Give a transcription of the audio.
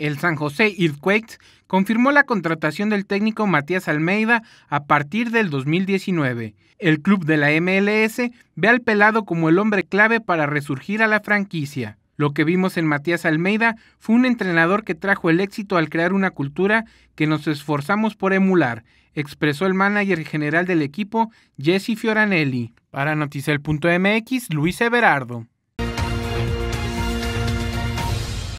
el San José Earthquakes confirmó la contratación del técnico Matías Almeida a partir del 2019. El club de la MLS ve al pelado como el hombre clave para resurgir a la franquicia. Lo que vimos en Matías Almeida fue un entrenador que trajo el éxito al crear una cultura que nos esforzamos por emular, expresó el manager general del equipo, Jesse Fioranelli. Para Noticel.mx, Luis Everardo.